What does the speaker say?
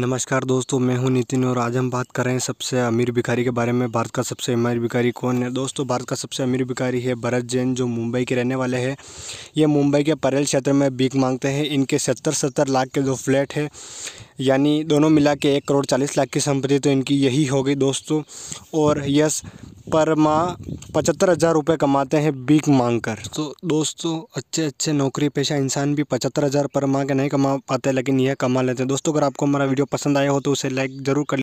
नमस्कार दोस्तों मैं हूं नितिन और आज हम बात कर रहे हैं सबसे अमीर भिखारी के बारे में भारत का सबसे अमीर भिखारी कौन है दोस्तों भारत का सबसे अमीर भिखारी है भरत जैन जो मुंबई के रहने वाले हैं ये मुंबई के परेल क्षेत्र में बीक मांगते हैं इनके सत्तर सत्तर लाख के जो फ्लैट है यानी दोनों मिला के एक करोड़ चालीस लाख की संपत्ति तो इनकी यही हो गई दोस्तों और यस पर माह पचहत्तर हज़ार रुपये कमाते हैं बीक मांग कर तो दोस्तों अच्छे अच्छे नौकरी पेशा इंसान भी पचहत्तर हज़ार पर माह के नहीं कमा पाते लेकिन यह कमा लेते हैं दोस्तों अगर आपको हमारा वीडियो पसंद आया हो तो उसे लाइक ज़रूर कर